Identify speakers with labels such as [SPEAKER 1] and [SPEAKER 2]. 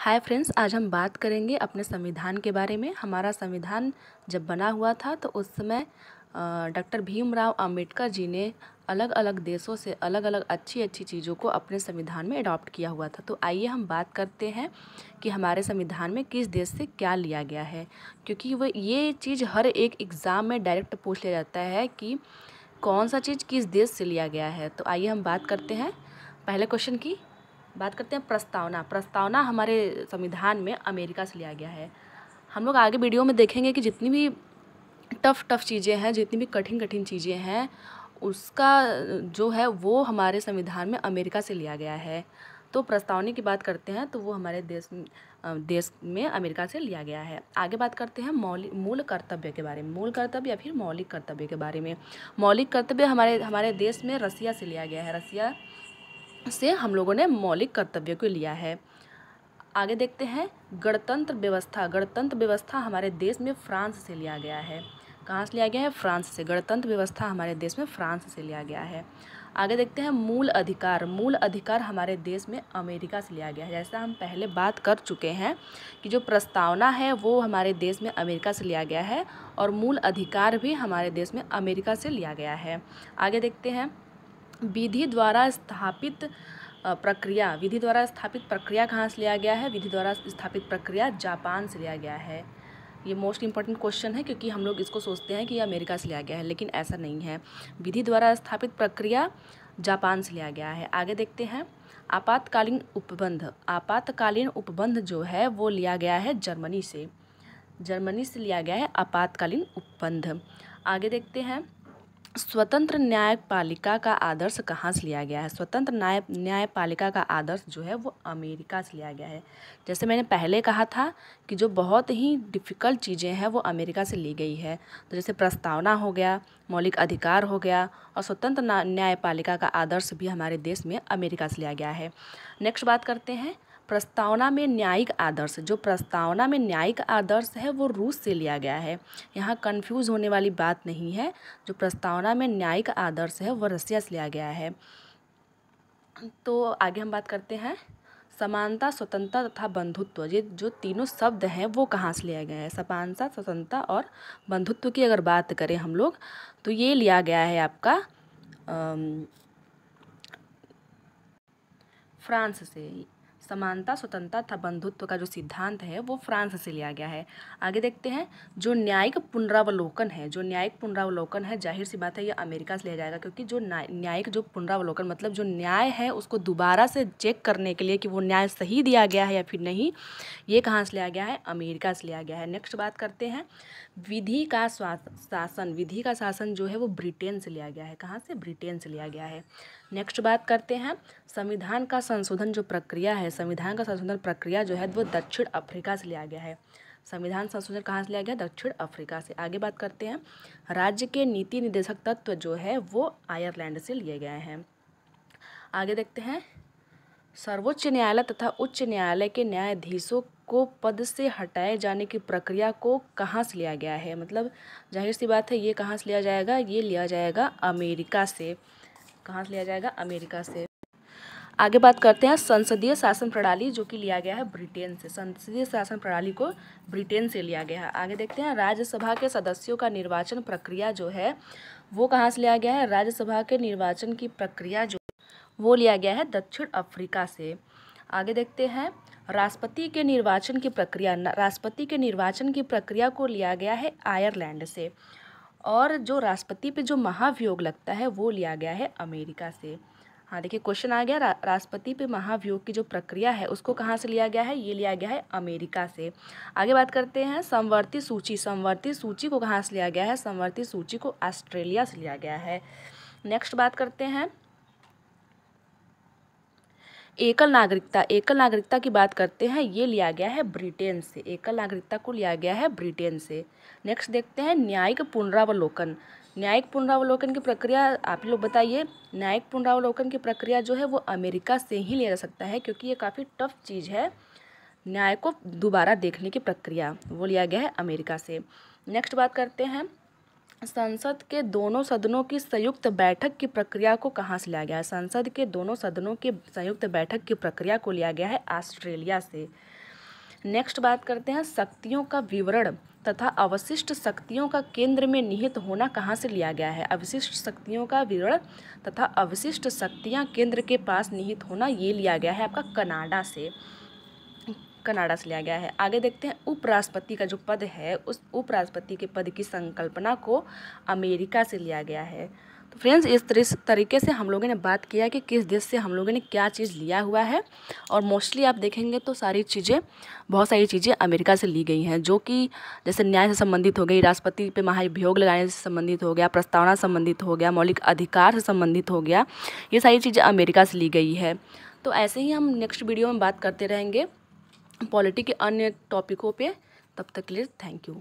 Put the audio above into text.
[SPEAKER 1] hi friends आज हम बात करेंगे अपने संविधान के बारे में हमारा संविधान जब बना हुआ था तो उस समय डॉक्टर भीमराव अंबेडकर जी ने अलग अलग देशों से अलग अलग अच्छी अच्छी चीज़ों को अपने संविधान में अडॉप्ट किया हुआ था तो आइए हम बात करते हैं कि हमारे संविधान में किस देश से क्या लिया गया है क्योंकि वो ये चीज़ हर एक एग्ज़ाम में डायरेक्ट पूछ लिया जाता है कि कौन सा चीज़ किस देश से लिया गया है तो आइए हम बात करते हैं पहले क्वेश्चन की बात करते हैं प्रस्तावना प्रस्तावना हमारे संविधान में अमेरिका से लिया गया है हम लोग आगे वीडियो में देखेंगे कि जितनी भी टफ़ टफ़ चीज़ें हैं जितनी भी कठिन कठिन चीज़ें हैं उसका जो है वो हमारे संविधान में अमेरिका से लिया गया है तो प्रस्तावनी की बात करते हैं तो वो हमारे देश देश में अमेरिका से लिया गया है आगे बात करते हैं मौलिक मूल कर्तव्य के बारे में मूल कर्तव्य या फिर मौलिक कर्तव्य के बारे में मौलिक कर्तव्य हमारे हमारे देश में रसिया से लिया गया है रसिया से हम लोगों ने मौलिक कर्तव्य को लिया है आगे देखते हैं गणतंत्र व्यवस्था गणतंत्र व्यवस्था हमारे देश में फ्रांस से लिया गया है कहाँ से लिया गया है फ्रांस से गणतंत्र व्यवस्था हमारे देश में फ्रांस से लिया गया है आगे देखते हैं मूल अधिकार मूल अधिकार हमारे देश में अमेरिका से लिया गया है जैसा हम पहले बात कर चुके हैं कि जो प्रस्तावना है वो हमारे देश में अमेरिका से लिया गया है और मूल अधिकार भी हमारे देश में अमेरिका से लिया गया है आगे देखते हैं विधि द्वारा स्थापित प्रक्रिया विधि द्वारा स्थापित प्रक्रिया कहाँ से लिया गया है विधि द्वारा स्थापित प्रक्रिया जापान से लिया गया है ये मोस्ट इंपॉर्टेंट क्वेश्चन है क्योंकि हम लोग इसको सोचते हैं कि ये अमेरिका से लिया गया है लेकिन ऐसा नहीं है विधि द्वारा स्थापित प्रक्रिया जापान से लिया गया है आगे देखते हैं आपातकालीन उपबंध आपातकालीन उपबंध जो है वो लिया गया है जर्मनी से जर्मनी से लिया गया है आपातकालीन उपबंध आगे देखते हैं स्वतंत्र न्यायपालिका का आदर्श कहाँ से लिया गया है स्वतंत्र न्याय न्यायपालिका का आदर्श जो है वो अमेरिका से लिया गया है जैसे मैंने पहले कहा था कि जो बहुत ही डिफ़िकल्ट चीज़ें हैं वो अमेरिका से ली गई है तो जैसे प्रस्तावना हो गया मौलिक अधिकार हो गया और स्वतंत्र न्यायपालिका का आदर्श भी हमारे देश में अमेरिका से लिया गया है नेक्स्ट बात करते हैं प्रस्तावना में न्यायिक आदर्श जो प्रस्तावना में न्यायिक आदर्श है वो रूस से लिया गया है यहाँ कंफ्यूज होने वाली बात नहीं है जो प्रस्तावना में न्यायिक आदर्श है वो रसिया से लिया गया है तो आगे हम बात करते हैं समानता स्वतंत्रता तथा बंधुत्व ये जो तीनों शब्द हैं वो कहाँ से लिया गया है समानता स्वतंत्रता और बंधुत्व की अगर बात करें हम लोग तो ये लिया गया है आपका फ्रांस से समानता स्वतंत्रता तथा बंधुत्व का जो सिद्धांत है वो फ्रांस से लिया गया है आगे देखते हैं जो न्यायिक पुनरावलोकन है जो न्यायिक पुनरावलोकन है जाहिर सी बात है ये अमेरिका से लिया जाएगा क्योंकि जो न्यायिक जो पुनरावलोकन मतलब जो न्याय है उसको दोबारा से चेक करने के लिए कि वो न्याय सही दिया गया है या फिर नहीं ये कहाँ से लिया गया है अमेरिका से लिया गया है नेक्स्ट बात करते हैं विधि का शासन विधि का शासन जो है वो ब्रिटेन से लिया गया है कहाँ से ब्रिटेन से लिया गया है नेक्स्ट बात करते हैं संविधान का संशोधन जो प्रक्रिया है संविधान का संशोधन प्रक्रिया जो है वो दक्षिण अफ्रीका से लिया गया है संविधान संशोधन कहाँ से लिया गया दक्षिण अफ्रीका से आगे बात करते हैं राज्य के नीति निर्देशक तत्व जो है वो आयरलैंड से लिए गए हैं आगे देखते हैं सर्वोच्च न्यायालय तथा उच्च न्यायालय के न्यायाधीशों को पद से हटाए जाने की प्रक्रिया को कहाँ से लिया गया है मतलब जाहिर सी बात है ये कहाँ से लिया जाएगा ये लिया जाएगा अमेरिका से कहाँ से लिया जाएगा अमेरिका से आगे बात करते हैं संसदीय शासन प्रणाली जो कि लिया गया है ब्रिटेन से संसदीय शासन प्रणाली को ब्रिटेन से लिया गया है आगे देखते हैं राज्यसभा के सदस्यों का निर्वाचन प्रक्रिया जो है वो कहाँ से लिया गया है राज्यसभा के निर्वाचन की प्रक्रिया जो वो लिया गया है दक्षिण अफ्रीका से आगे देखते हैं राष्ट्रपति के निर्वाचन की प्रक्रिया राष्ट्रपति के निर्वाचन की प्रक्रिया को लिया गया है आयरलैंड से और जो राष्ट्रपति पे जो महाभियोग लगता है वो लिया गया है अमेरिका से हाँ देखिए क्वेश्चन आ गया रा, राष्ट्रपति पे महाभियोग की जो प्रक्रिया है उसको कहाँ से लिया गया है ये लिया गया है अमेरिका से आगे बात करते हैं समवर्ती सूची संवर्ती सूची को कहाँ से लिया गया है समवर्ती सूची को ऑस्ट्रेलिया से लिया गया है नेक्स्ट बात करते हैं एकल नागरिकता एकल नागरिकता की बात करते हैं ये लिया गया है ब्रिटेन से एकल नागरिकता को लिया गया है ब्रिटेन से नेक्स्ट देखते हैं न्यायिक पुनरावलोकन न्यायिक पुनरावलोकन की प्रक्रिया आप लोग बताइए न्यायिक पुनरावलोकन की प्रक्रिया जो है वो अमेरिका से ही लिया जा सकता है क्योंकि ये काफ़ी टफ चीज़ है न्याय को दोबारा देखने की प्रक्रिया वो लिया गया है अमेरिका से नेक्स्ट बात करते हैं संसद के दोनों सदनों की संयुक्त बैठक की प्रक्रिया को कहाँ से लिया गया है संसद के दोनों सदनों की संयुक्त बैठक की प्रक्रिया को लिया गया है ऑस्ट्रेलिया से नेक्स्ट बात करते हैं शक्तियों का विवरण तथा अवशिष्ट शक्तियों का केंद्र में निहित होना कहाँ से लिया गया है अवशिष्ट शक्तियों का विवरण तथा अवशिष्ट शक्तियाँ केंद्र के पास निहित होना ये लिया गया है आपका कनाडा से कनाडा से लिया गया है आगे देखते हैं उपराष्ट्रपति का जो पद है उस उपराष्ट्रपति के पद की संकल्पना को अमेरिका से लिया गया है तो फ्रेंड्स इस तरीके से हम लोगों ने बात किया कि किस देश से हम लोगों ने क्या चीज़ लिया हुआ है और मोस्टली आप देखेंगे तो सारी चीज़ें बहुत सारी चीज़ें अमेरिका से ली गई हैं जो कि जैसे न्याय से संबंधित हो गई राष्ट्रपति पे महाभियोग लगाने से संबंधित हो गया प्रस्तावना संबंधित हो गया मौलिक अधिकार से संबंधित हो गया ये सारी चीज़ें अमेरिका से ली गई है तो ऐसे ही हम नेक्स्ट वीडियो में बात करते रहेंगे पॉलिटी के अन्य टॉपिकों पे तब तक के लिए थैंक यू